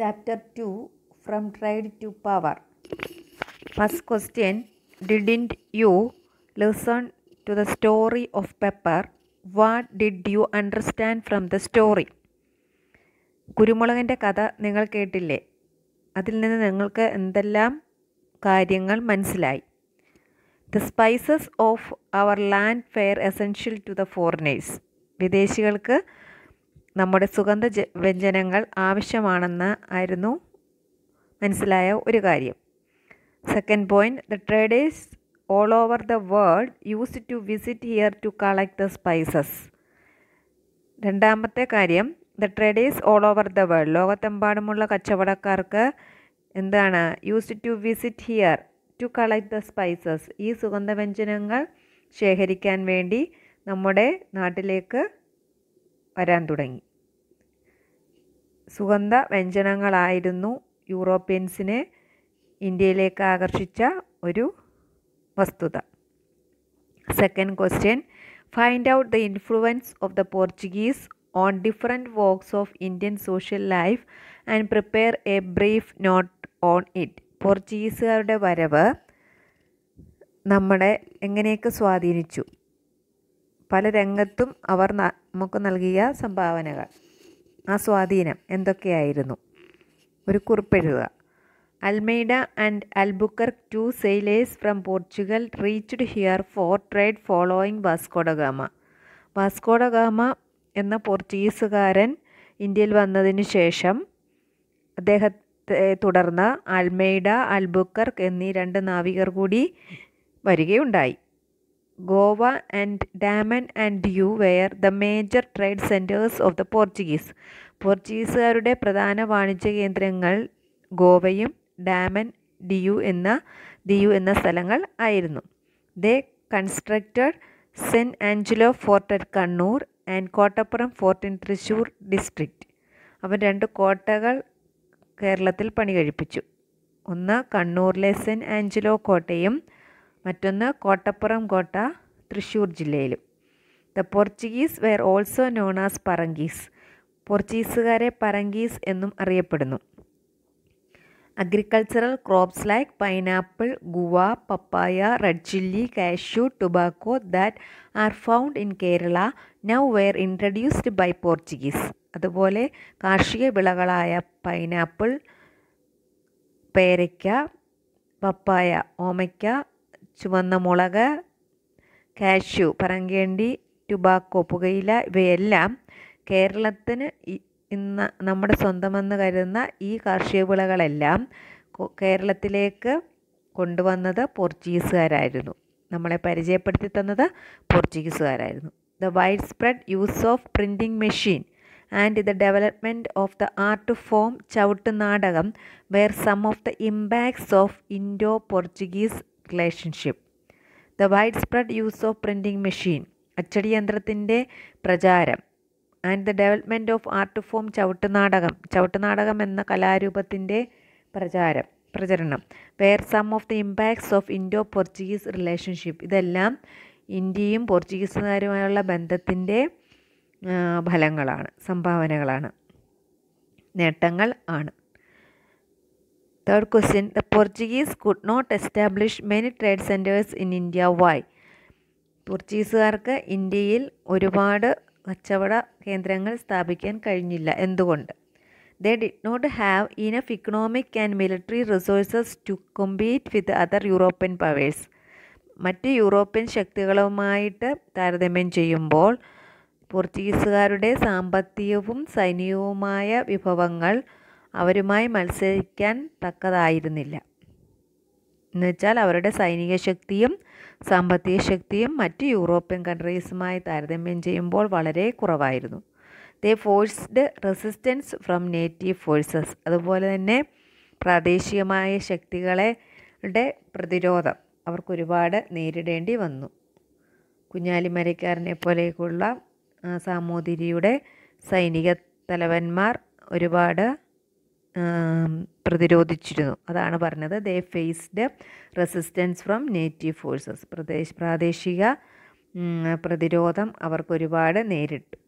Chapter two from trade to power first question didn't you listen to the story of pepper what did you understand from the story കുരുമുളകിൻ്റെ കഥ നിങ്ങൾ കേട്ടില്ലേ അതിൽ നിന്ന് നിങ്ങൾക്ക് എന്തെല്ലാം കാര്യങ്ങൾ മനസ്സിലായി the spices of our land were essential to the foreigners വിദേശികൾക്ക് നമ്മുടെ സുഗന്ധ വ്യഞ്ജനങ്ങൾ ആവശ്യമാണെന്ന് ആയിരുന്നു മനസ്സിലായ ഒരു കാര്യം second point the traders all over the world use to visit here to collect the spices രണ്ടാമത്തെ കാര്യം the traders all over the world ലോകത്തെമ്പാടുമുള്ള കച്ചവടക്കാർക്ക് എന്താണ് use to visit here to collect the spices ഈ സുഗന്ധവ്യഞ്ജനങ്ങൾ ശേഖരിക്കാൻ വേണ്ടി നമ്മുടെ നാട്ടിലേക്ക് വരാൻ തുടങ്ങി സുഗന്ധ വ്യഞ്ജനങ്ങളായിരുന്നു യൂറോപ്യൻസിനെ ഇന്ത്യയിലേക്ക് ആകർഷിച്ച ഒരു വസ്തുത second question find out the influence of the Portuguese on different walks of Indian social life and prepare a brief note on it പോർച്ചുഗീസുകാരുടെ വരവ് നമ്മുടെ എങ്ങനെയൊക്കെ സ്വാധീനിച്ചു പല രംഗത്തും അവർ നമുക്ക് നൽകിയ സംഭാവനകൾ ആ സ്വാധീനം എന്തൊക്കെയായിരുന്നു ഒരു കുറിപ്പെഴുതുക Almeida and Albuquerque two sailors from Portugal reached here for trade following Vasco da Gama Vasco da Gama എന്ന പോർച്ചുഗീസുകാരൻ ഇന്ത്യയിൽ വന്നതിന് ശേഷം അദ്ദേഹത്തെ തുടർന്ന് അൽമൈഡ അൽബുക്കർക്ക് എന്നീ രണ്ട് നാവികർ കൂടി വരികയുണ്ടായി Goa and Daman and Diu were the major trade centres of the Portuguese പോർച്ചുഗീസുകാരുടെ പ്രധാന വാണിജ്യ കേന്ദ്രങ്ങൾ ഗോവയും ഡാമൻ ഡിയു എന്ന ഡിയു എന്ന സ്ഥലങ്ങൾ ആയിരുന്നു they constructed Saint Angelo fort at Kannur and Kottappuram fort in Thrissur district അവൻ രണ്ട് കോട്ടകൾ കേരളത്തിൽ പണി കഴിപ്പിച്ചു ഒന്ന് കണ്ണൂരിലെ സെൻറ്റ് ആഞ്ചലോ കോട്ടയും മറ്റൊന്ന് കോട്ടപ്പുറം കോട്ട തൃശ്ശൂർ ജില്ലയിലും the Portuguese were also known as Parankis പോർച്ചുഗീസുകാരെ പറങ്കീസ് എന്നും അറിയപ്പെടുന്നു agricultural crops like pineapple guava papaya red chilli cashew tobacco that are found in Kerala now were introduced by Portuguese അതുപോലെ കാർഷിക വിളകളായ പൈനാപ്പിൾ പേരയ്ക്ക പപ്പായ ഓമയ്ക്ക ചുവന്ന മുളക് കാഷ്യു പറങ്കേണ്ടി ടുബാക്കോ പുകയില ഇവയെല്ലാം കേരളത്തിന് ഇന്ന് നമ്മുടെ സ്വന്തമെന്ന് കരുതുന്ന ഈ കാർഷിക വിളകളെല്ലാം കേരളത്തിലേക്ക് കൊണ്ടുവന്നത് പോർച്ചുഗീസുകാരായിരുന്നു നമ്മളെ പരിചയപ്പെടുത്തി തന്നത് പോർച്ചുഗീസുകാരായിരുന്നു the widespread use of printing machine and the development of the art form Chavittu Natakam where some of the impacts of Indo Portuguese relationship the widespread use of printing machine അച്ചടിയന്ത്രത്തിൻ്റെ പ്രചാരം and the development of art form Chavittunatakam Chavittunatakam എന്ന കലാരൂപത്തിൻ്റെ പ്രചാരം പ്രചരണം where some of the impacts of Indo Portuguese relationship ഇതെല്ലാം ഇന്ത്യയും പോർച്ചുഗീസുകാരുമായുള്ള ബന്ധത്തിൻ്റെ ഫലങ്ങളാണ് സംഭാവനകളാണ് നേട്ടങ്ങൾ ആണ് third question the Portuguese could not establish many trade centers in India. Why? പോർച്ചുഗീസുകാർക്ക് ഇന്ത്യയിൽ ഒരുപാട് കച്ചവട കേന്ദ്രങ്ങൾ സ്ഥാപിക്കാൻ കഴിഞ്ഞില്ല എന്തുകൊണ്ട് the did not have enough economic and military resources to compete with other European powers മറ്റ് യൂറോപ്യൻ ശക്തികളുമായിട്ട് താരതമ്യം ചെയ്യുമ്പോൾ പോർച്ചുഗീസുകാരുടെ സാമ്പത്തികവും സൈനികവുമായ വിഭവങ്ങൾ അവരുമായി മത്സരിക്കാൻ തക്കതായിരുന്നില്ല എന്നുവെച്ചാൽ അവരുടെ സൈനിക ശക്തിയും സാമ്പത്തിക ശക്തിയും മറ്റ് യൂറോപ്യൻ കൺട്രീസുമായി താരതമ്യം ചെയ്യുമ്പോൾ വളരെ കുറവായിരുന്നു they forced resistance from native forces അതുപോലെ തന്നെ പ്രാദേശികമായ ശക്തികളുടെ പ്രതിരോധം അവർക്ക് ഒരുപാട് നേരിടേണ്ടി വന്നു കുഞ്ഞാലിമരക്കാരനെ പോലെയൊക്കെയുള്ള സാമൂതിരിയുടെ സൈനിക തലവന്മാർ ഒരുപാട് പ്രതിരോധിച്ചിരുന്നു അതാണ് പറഞ്ഞത് they faced resistance from native forces പ്രദേശ് പ്രാദേശിക പ്രതിരോധം അവർക്ക് ഒരുപാട് നേരിട്ടു